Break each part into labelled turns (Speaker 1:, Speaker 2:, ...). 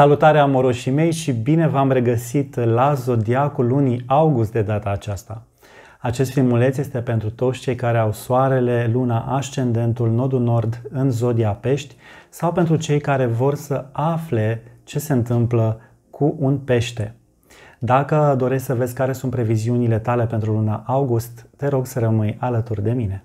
Speaker 1: Salutare amoroșii mei și bine v-am regăsit la Zodiacul lunii august de data aceasta. Acest filmuleț este pentru toți cei care au soarele, luna, ascendentul, nodul nord în Zodia Pești sau pentru cei care vor să afle ce se întâmplă cu un pește. Dacă dorești să vezi care sunt previziunile tale pentru luna august, te rog să rămâi alături de mine.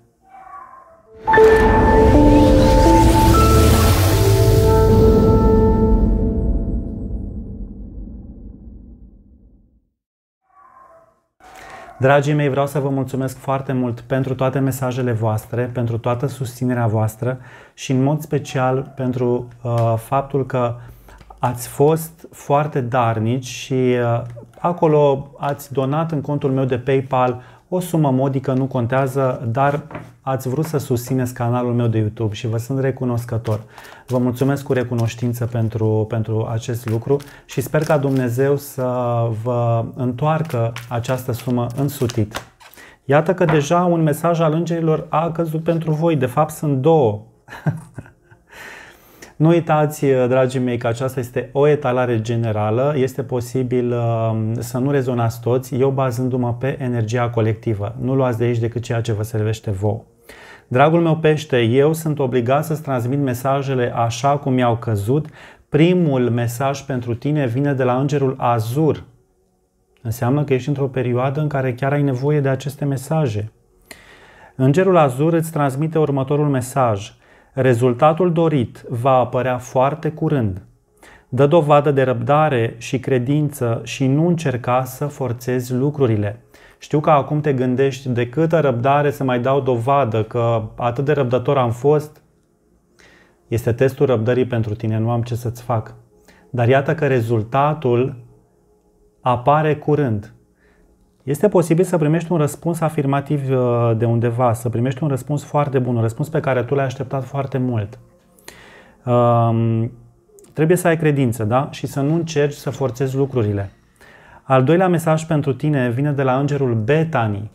Speaker 1: Dragii mei, vreau să vă mulțumesc foarte mult pentru toate mesajele voastre, pentru toată susținerea voastră și în mod special pentru uh, faptul că ați fost foarte darnici și uh, acolo ați donat în contul meu de PayPal o sumă modică nu contează, dar ați vrut să susțineți canalul meu de YouTube și vă sunt recunoscător. Vă mulțumesc cu recunoștință pentru, pentru acest lucru și sper ca Dumnezeu să vă întoarcă această sumă în sutit. Iată că deja un mesaj al îngerilor a căzut pentru voi. De fapt, sunt două. Nu uitați, uh, dragii mei, că aceasta este o etalare generală. Este posibil um, să nu rezonați toți, eu bazându-mă pe energia colectivă. Nu luați de aici decât ceea ce vă servește vouă. Dragul meu pește, eu sunt obligat să-ți transmit mesajele așa cum mi-au căzut. Primul mesaj pentru tine vine de la Îngerul Azur. Înseamnă că ești într-o perioadă în care chiar ai nevoie de aceste mesaje. Îngerul Azur îți transmite următorul mesaj. Rezultatul dorit va apărea foarte curând. Dă dovadă de răbdare și credință și nu încerca să forțezi lucrurile. Știu că acum te gândești de câtă răbdare să mai dau dovadă, că atât de răbdător am fost. Este testul răbdării pentru tine, nu am ce să-ți fac. Dar iată că rezultatul apare curând. Este posibil să primești un răspuns afirmativ uh, de undeva, să primești un răspuns foarte bun, un răspuns pe care tu l-ai așteptat foarte mult. Um, trebuie să ai credință, da? Și să nu încerci să forțezi lucrurile. Al doilea mesaj pentru tine vine de la îngerul Betani,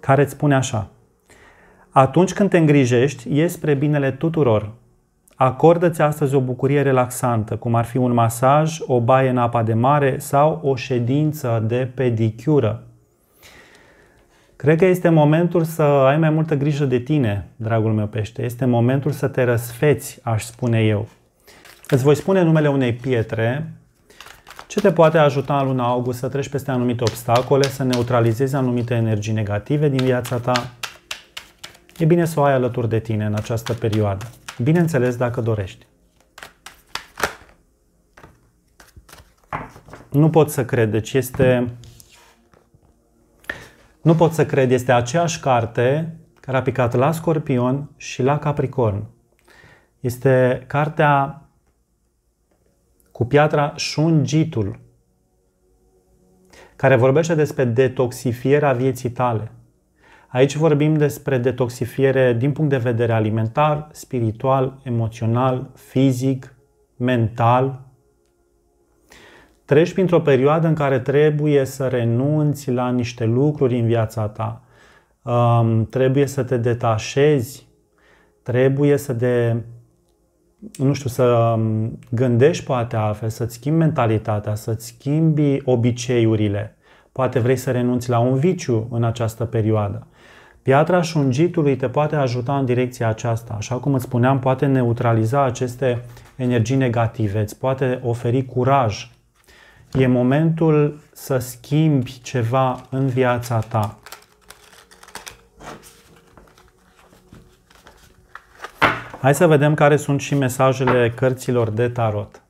Speaker 1: care îți spune așa. Atunci când te îngrijești, iei spre binele tuturor, Acordă-ți astăzi o bucurie relaxantă, cum ar fi un masaj, o baie în apa de mare sau o ședință de pedicură. Cred că este momentul să ai mai multă grijă de tine, dragul meu pește. Este momentul să te răsfeți, aș spune eu. Îți voi spune numele unei pietre ce te poate ajuta în luna august să treci peste anumite obstacole, să neutralizezi anumite energii negative din viața ta. E bine să o ai alături de tine în această perioadă. Bineînțeles, dacă dorești. Nu pot să cred, deci este... Nu pot să cred, este aceeași carte care a picat la Scorpion și la Capricorn. Este cartea cu piatra Shungitul, care vorbește despre detoxifierea vieții tale. Aici vorbim despre detoxifiere din punct de vedere alimentar, spiritual, emoțional, fizic, mental. Treci printr-o perioadă în care trebuie să renunți la niște lucruri în viața ta. Um, trebuie să te detașezi, trebuie să de nu știu, să um, gândești poate altfel, să-ți schimbi mentalitatea, să-ți schimbi obiceiurile. Poate vrei să renunți la un viciu în această perioadă. Piatra șungitului te poate ajuta în direcția aceasta. Așa cum îți spuneam, poate neutraliza aceste energii negative, îți poate oferi curaj. E momentul să schimbi ceva în viața ta. Hai să vedem care sunt și mesajele cărților de tarot.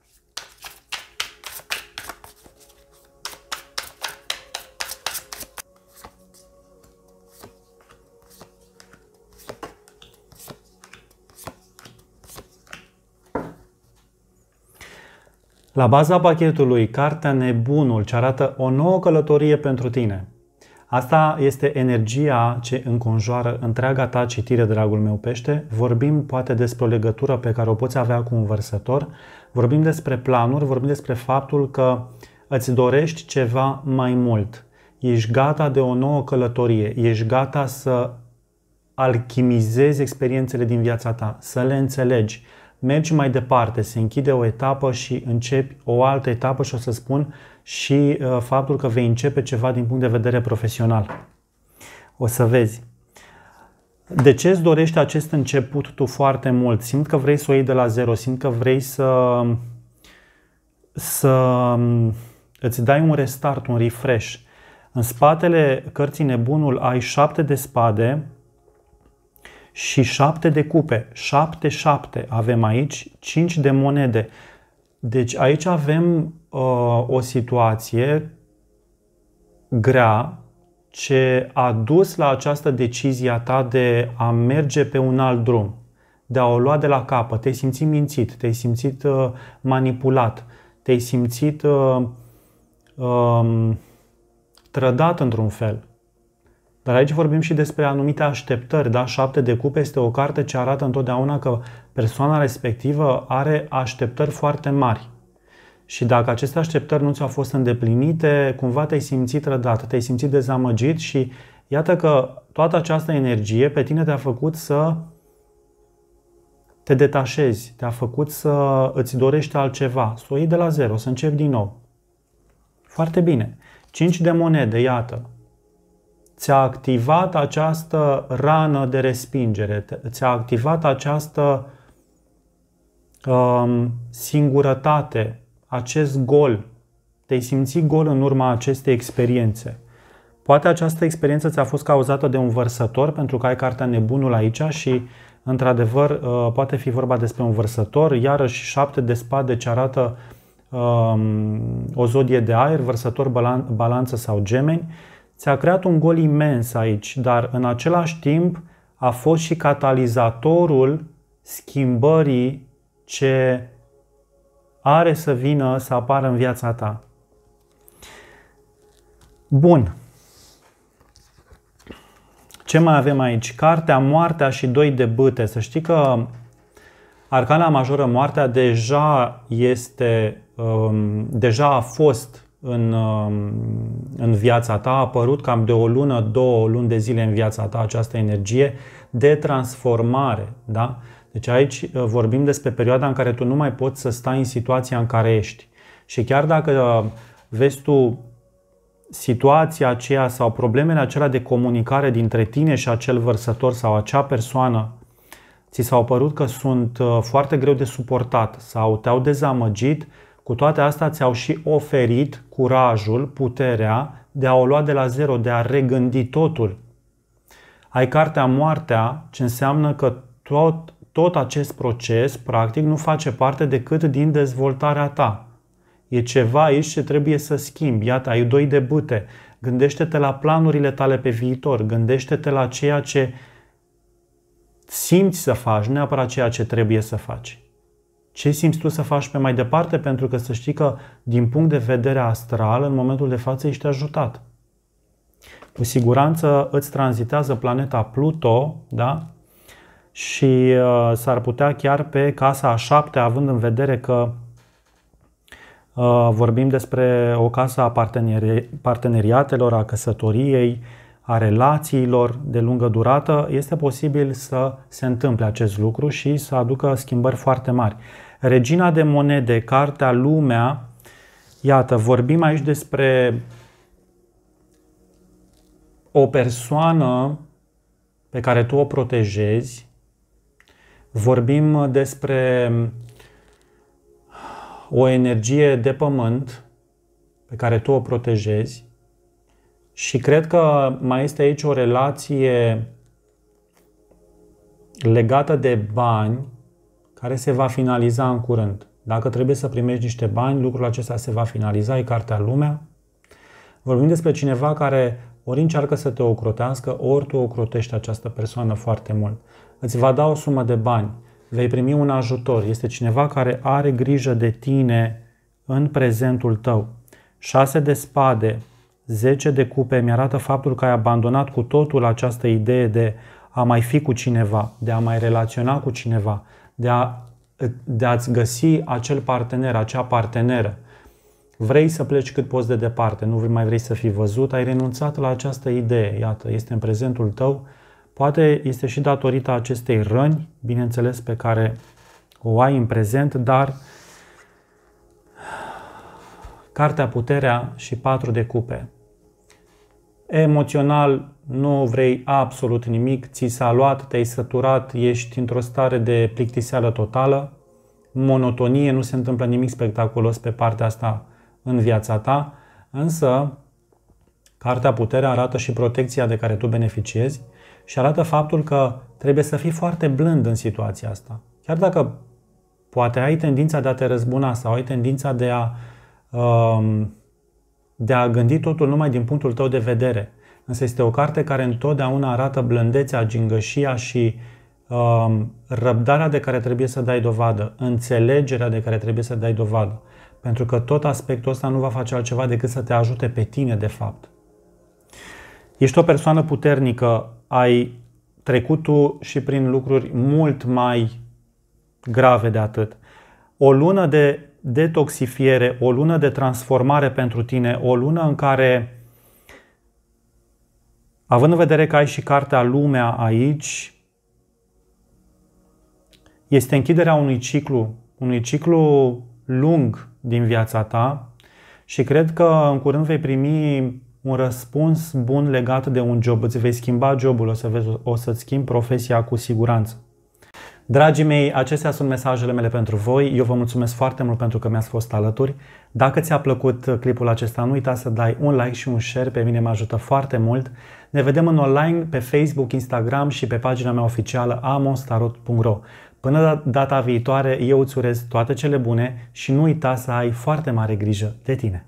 Speaker 1: La baza pachetului, cartea Nebunul, ce arată o nouă călătorie pentru tine. Asta este energia ce înconjoară întreaga ta citire, dragul meu pește. Vorbim poate despre o legătură pe care o poți avea cu un vărsător, vorbim despre planuri, vorbim despre faptul că îți dorești ceva mai mult. Ești gata de o nouă călătorie, ești gata să alchimizezi experiențele din viața ta, să le înțelegi, mergi mai departe, se închide o etapă și începi o altă etapă și o să spun și uh, faptul că vei începe ceva din punct de vedere profesional. O să vezi. De ce îți dorești acest început tu foarte mult? Simt că vrei să o iei de la zero, simt că vrei să, să îți dai un restart, un refresh. În spatele cărții Nebunul ai șapte de spade, și șapte de cupe, șapte, șapte avem aici, cinci de monede. Deci aici avem uh, o situație grea ce a dus la această decizie a ta de a merge pe un alt drum, de a o lua de la capăt. Te-ai simțit mințit, te-ai simțit uh, manipulat, te-ai simțit uh, uh, trădat într-un fel. Dar aici vorbim și despre anumite așteptări. Da? Șapte de cupe este o carte ce arată întotdeauna că persoana respectivă are așteptări foarte mari. Și dacă aceste așteptări nu ți-au fost îndeplinite, cumva te-ai simțit rădat, te-ai simțit dezamăgit și iată că toată această energie pe tine te-a făcut să te detașezi, te-a făcut să îți dorești altceva, să o iei de la zero, să începi din nou. Foarte bine. Cinci de monede, iată ți-a activat această rană de respingere, ți-a activat această um, singurătate, acest gol. Te-ai simțit gol în urma acestei experiențe. Poate această experiență ți-a fost cauzată de un vărsător, pentru că ai cartea Nebunul aici și, într-adevăr, uh, poate fi vorba despre un vărsător. Iarăși, șapte de spade ce arată um, o zodie de aer, vărsător, balanță sau gemeni ți-a creat un gol imens aici, dar în același timp a fost și catalizatorul schimbării ce are să vină să apară în viața ta. Bun. Ce mai avem aici? Cartea Moartea și doi de bâte. Să știi că arcana majoră Moartea deja este um, deja a fost în, um, în viața ta, a apărut cam de o lună, două luni de zile în viața ta această energie de transformare. Da? Deci aici uh, vorbim despre perioada în care tu nu mai poți să stai în situația în care ești. Și chiar dacă uh, vezi tu situația aceea sau problemele acelea de comunicare dintre tine și acel vărsător sau acea persoană ți s-au părut că sunt uh, foarte greu de suportat sau te-au dezamăgit, cu toate astea ți-au și oferit curajul, puterea de a o lua de la zero, de a regândi totul. Ai cartea Moartea, ce înseamnă că tot, tot acest proces, practic, nu face parte decât din dezvoltarea ta. E ceva aici ce trebuie să schimbi. Iată, ai doi debute. Gândește-te la planurile tale pe viitor. Gândește-te la ceea ce simți să faci, neapărat ceea ce trebuie să faci ce simți tu să faci pe mai departe, pentru că să știi că din punct de vedere astral, în momentul de față ești ajutat. Cu siguranță îți tranzitează planeta Pluto, da? Și uh, s-ar putea chiar pe casa a șapte, având în vedere că uh, vorbim despre o casă a parteneri- parteneriatelor, a căsătoriei, a relațiilor de lungă durată, este posibil să se întâmple acest lucru și să aducă schimbări foarte mari. Regina de monede, cartea Lumea, iată, vorbim aici despre o persoană pe care tu o protejezi, vorbim despre o energie de pământ pe care tu o protejezi și cred că mai este aici o relație legată de bani care se va finaliza în curând. Dacă trebuie să primești niște bani, lucrul acesta se va finaliza, e cartea Lumea. Vorbim despre cineva care ori încearcă să te ocrotească, ori tu ocrotești această persoană foarte mult. Îți va da o sumă de bani, vei primi un ajutor, este cineva care are grijă de tine în prezentul tău. 6 de spade, 10 de cupe mi-arată faptul că ai abandonat cu totul această idee de a mai fi cu cineva, de a mai relaționa cu cineva, de, a, de a-ți găsi acel partener, acea parteneră. Vrei să pleci cât poți de departe, nu mai vrei să fii văzut, ai renunțat la această idee, iată, este în prezentul tău, poate este și datorită acestei răni, bineînțeles, pe care o ai în prezent, dar Cartea Puterea și patru de cupe. Emoțional nu vrei absolut nimic, ți s-a luat, te-ai săturat, ești într-o stare de plictiseală totală, monotonie, nu se întâmplă nimic spectaculos pe partea asta în viața ta, însă cartea Puterea arată și protecția de care tu beneficiezi și arată faptul că trebuie să fii foarte blând în situația asta. Chiar dacă poate ai tendința de a te răzbuna sau ai tendința de a, um, de a gândi totul numai din punctul tău de vedere, Însă este o carte care întotdeauna arată blândețea, gingășia și uh, răbdarea de care trebuie să dai dovadă, înțelegerea de care trebuie să dai dovadă. Pentru că tot aspectul ăsta nu va face altceva decât să te ajute pe tine, de fapt. Ești o persoană puternică, ai trecut tu și prin lucruri mult mai grave de atât. O lună de detoxifiere, o lună de transformare pentru tine, o lună în care Având în vedere că ai și cartea Lumea aici, este închiderea unui ciclu, unui ciclu lung din viața ta și cred că în curând vei primi un răspuns bun legat de un job. Îți vei schimba jobul, o, să vezi, o să-ți schimbi profesia cu siguranță. Dragii mei, acestea sunt mesajele mele pentru voi. Eu vă mulțumesc foarte mult pentru că mi-ați fost alături. Dacă ți-a plăcut clipul acesta, nu uita să dai un like și un share, pe mine mă ajută foarte mult. Ne vedem în online pe Facebook, Instagram și pe pagina mea oficială amonstarot.ro. Până da- data viitoare, eu îți urez toate cele bune și nu uita să ai foarte mare grijă de tine.